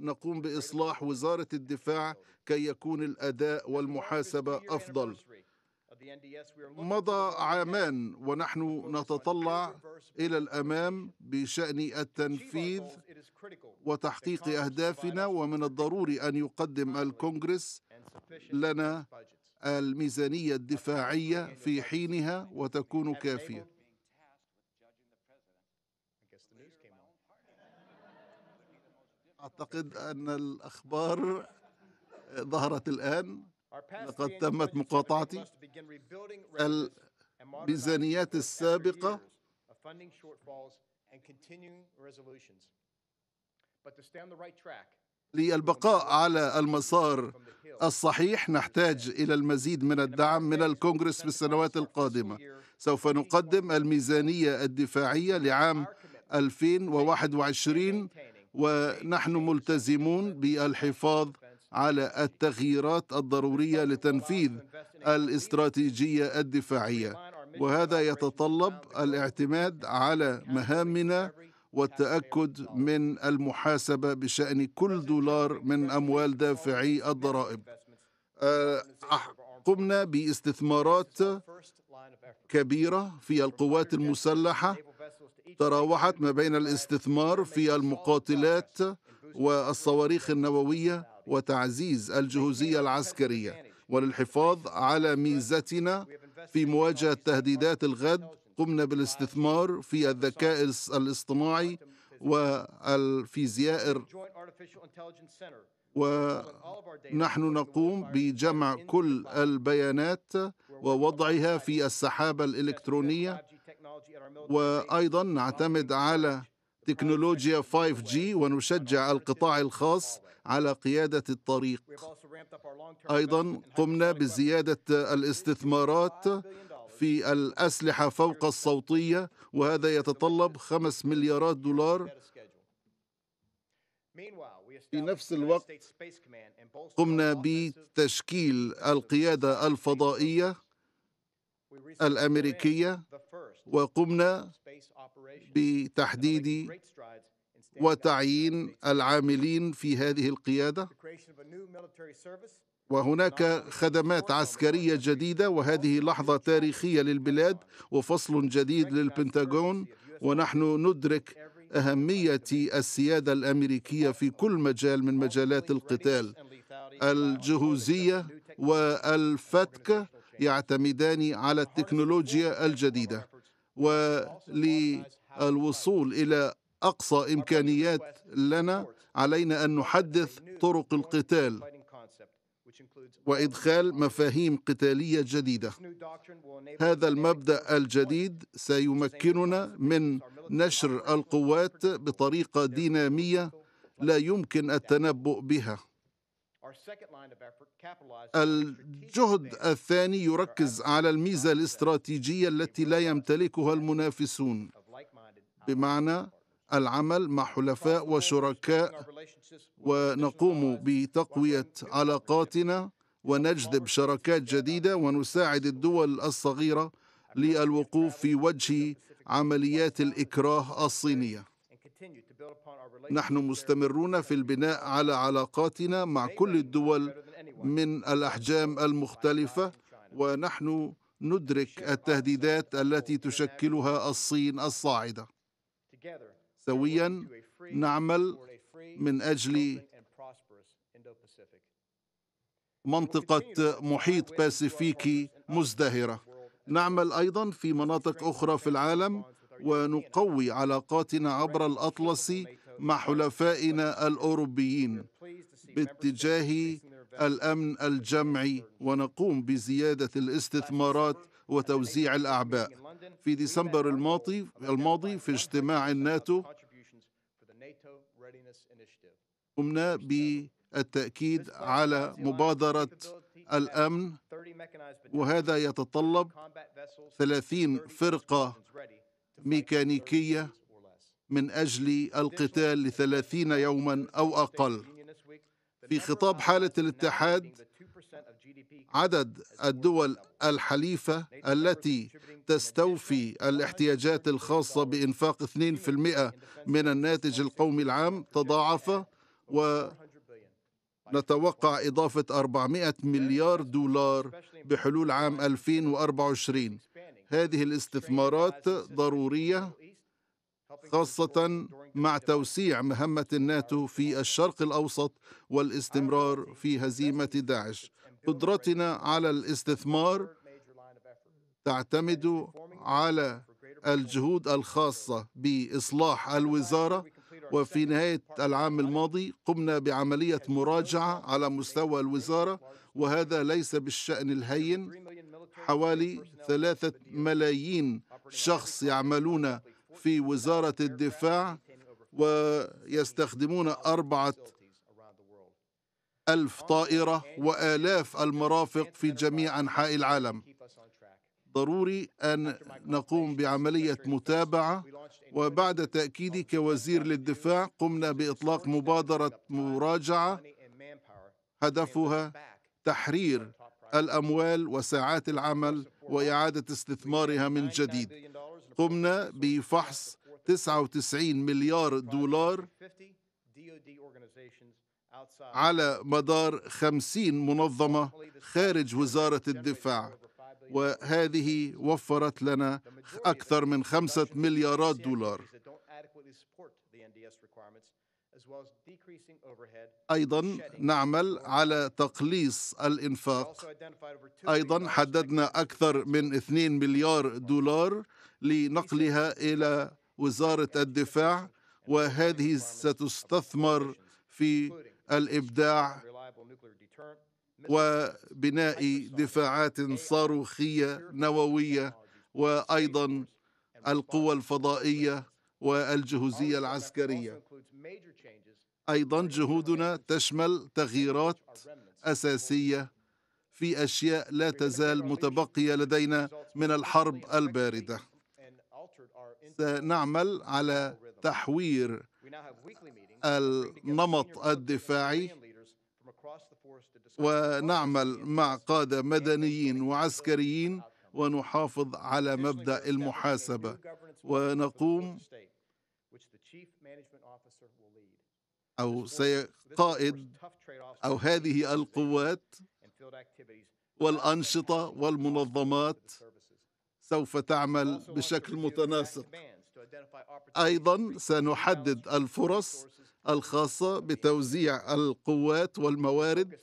نقوم باصلاح وزاره الدفاع كي يكون الاداء والمحاسبه افضل مضى عامان ونحن نتطلع الى الامام بشان التنفيذ وتحقيق اهدافنا ومن الضروري ان يقدم الكونغرس لنا الميزانيه الدفاعيه في حينها وتكون كافيه أعتقد أن الأخبار ظهرت الآن لقد تمت مقاطعتي الميزانيات السابقة للبقاء على المسار الصحيح نحتاج الى المزيد من الدعم من الكونغرس في السنوات القادمه سوف نقدم الميزانيه الدفاعيه لعام 2021 ونحن ملتزمون بالحفاظ على التغييرات الضروريه لتنفيذ الاستراتيجيه الدفاعيه وهذا يتطلب الاعتماد على مهامنا والتاكد من المحاسبه بشان كل دولار من اموال دافعي الضرائب آه، قمنا باستثمارات كبيره في القوات المسلحه تراوحت ما بين الاستثمار في المقاتلات والصواريخ النوويه وتعزيز الجهوزيه العسكريه وللحفاظ على ميزتنا في مواجهه تهديدات الغد قمنا بالاستثمار في الذكاء الاصطناعي والفيزياء ونحن نقوم بجمع كل البيانات ووضعها في السحابه الالكترونيه وايضا نعتمد على تكنولوجيا 5G ونشجع القطاع الخاص على قيادة الطريق. أيضا قمنا بزيادة الاستثمارات في الأسلحة فوق الصوتية وهذا يتطلب 5 مليارات دولار في نفس الوقت قمنا بتشكيل القيادة الفضائية الأمريكية وقمنا بتحديد وتعيين العاملين في هذه القياده وهناك خدمات عسكريه جديده وهذه لحظه تاريخيه للبلاد وفصل جديد للبنتاغون ونحن ندرك اهميه السياده الامريكيه في كل مجال من مجالات القتال الجهوزيه والفتك يعتمدان على التكنولوجيا الجديده وللوصول إلى أقصى إمكانيات لنا علينا أن نحدث طرق القتال وإدخال مفاهيم قتالية جديدة هذا المبدأ الجديد سيمكننا من نشر القوات بطريقة دينامية لا يمكن التنبؤ بها الجهد الثاني يركز على الميزة الاستراتيجية التي لا يمتلكها المنافسون بمعنى العمل مع حلفاء وشركاء ونقوم بتقوية علاقاتنا ونجذب شراكات جديدة ونساعد الدول الصغيرة للوقوف في وجه عمليات الإكراه الصينية نحن مستمرون في البناء على علاقاتنا مع كل الدول من الاحجام المختلفه ونحن ندرك التهديدات التي تشكلها الصين الصاعده سويا نعمل من اجل منطقه محيط باسيفيكي مزدهره نعمل ايضا في مناطق اخرى في العالم ونقوي علاقاتنا عبر الأطلسي مع حلفائنا الأوروبيين باتجاه الأمن الجمعي ونقوم بزيادة الاستثمارات وتوزيع الأعباء في ديسمبر الماضي الماضي في اجتماع الناتو قمنا بالتأكيد على مبادرة الأمن وهذا يتطلب 30 فرقة ميكانيكية من أجل القتال لثلاثين يوما أو أقل في خطاب حالة الاتحاد عدد الدول الحليفة التي تستوفي الاحتياجات الخاصة بإنفاق 2% من الناتج القومي العام تضاعف ونتوقع إضافة 400 مليار دولار بحلول عام 2024 هذه الاستثمارات ضروريه خاصه مع توسيع مهمه الناتو في الشرق الاوسط والاستمرار في هزيمه داعش قدرتنا على الاستثمار تعتمد على الجهود الخاصه باصلاح الوزاره وفي نهايه العام الماضي قمنا بعمليه مراجعه على مستوى الوزاره وهذا ليس بالشان الهين حوالي ثلاثة ملايين شخص يعملون في وزارة الدفاع ويستخدمون أربعة ألف طائرة وآلاف المرافق في جميع أنحاء العالم ضروري أن نقوم بعملية متابعة وبعد تأكيدي كوزير للدفاع قمنا بإطلاق مبادرة مراجعة هدفها تحرير الاموال وساعات العمل واعاده استثمارها من جديد قمنا بفحص 99 مليار دولار على مدار 50 منظمه خارج وزاره الدفاع وهذه وفرت لنا اكثر من 5 مليارات دولار ايضا نعمل على تقليص الانفاق ايضا حددنا اكثر من 2 مليار دولار لنقلها الى وزاره الدفاع وهذه ستستثمر في الابداع وبناء دفاعات صاروخيه نوويه وايضا القوى الفضائيه والجهوزية العسكرية أيضا جهودنا تشمل تغييرات أساسية في أشياء لا تزال متبقية لدينا من الحرب الباردة سنعمل على تحوير النمط الدفاعي ونعمل مع قادة مدنيين وعسكريين ونحافظ على مبدأ المحاسبة ونقوم أو قائد أو هذه القوات والأنشطة والمنظمات سوف تعمل بشكل متناسق أيضا سنحدد الفرص الخاصة بتوزيع القوات والموارد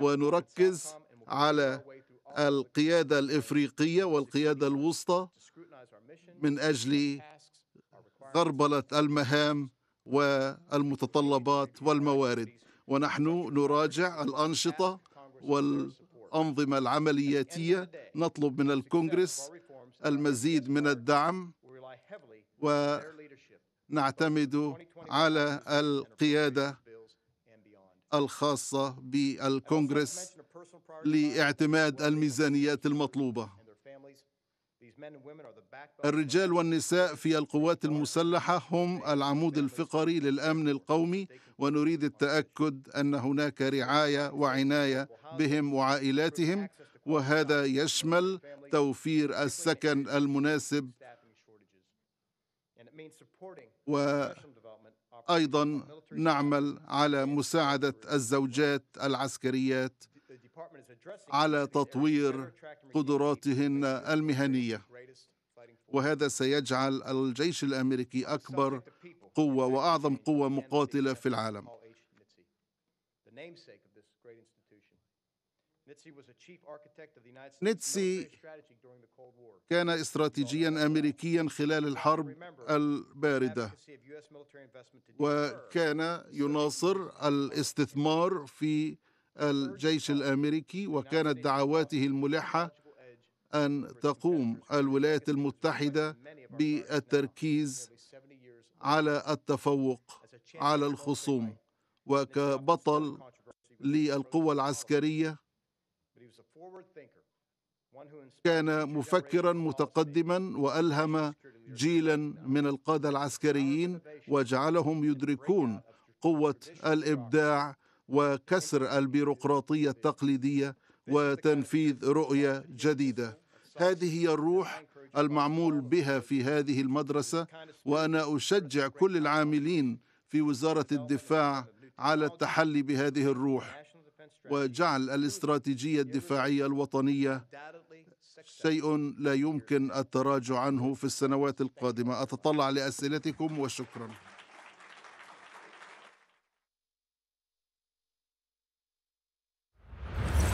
ونركز على القيادة الإفريقية والقيادة الوسطى من اجل غربله المهام والمتطلبات والموارد ونحن نراجع الانشطه والانظمه العملياتيه نطلب من الكونغرس المزيد من الدعم ونعتمد على القياده الخاصه بالكونغرس لاعتماد الميزانيات المطلوبه الرجال والنساء في القوات المسلحة هم العمود الفقري للأمن القومي ونريد التأكد أن هناك رعاية وعناية بهم وعائلاتهم وهذا يشمل توفير السكن المناسب وأيضا نعمل على مساعدة الزوجات العسكريات على تطوير قدراتهن المهنيه وهذا سيجعل الجيش الامريكي اكبر قوه واعظم قوه مقاتله في العالم نيتسي كان استراتيجيا امريكيا خلال الحرب البارده وكان يناصر الاستثمار في الجيش الامريكي وكانت دعواته الملحه أن تقوم الولايات المتحدة بالتركيز على التفوق على الخصوم وكبطل للقوة العسكرية كان مفكرا متقدما والهم جيلا من القاده العسكريين وجعلهم يدركون قوه الابداع وكسر البيروقراطيه التقليديه وتنفيذ رؤيه جديده هذه هي الروح المعمول بها في هذه المدرسه وانا اشجع كل العاملين في وزاره الدفاع على التحلي بهذه الروح وجعل الاستراتيجيه الدفاعيه الوطنيه شيء لا يمكن التراجع عنه في السنوات القادمه اتطلع لاسئلتكم وشكرا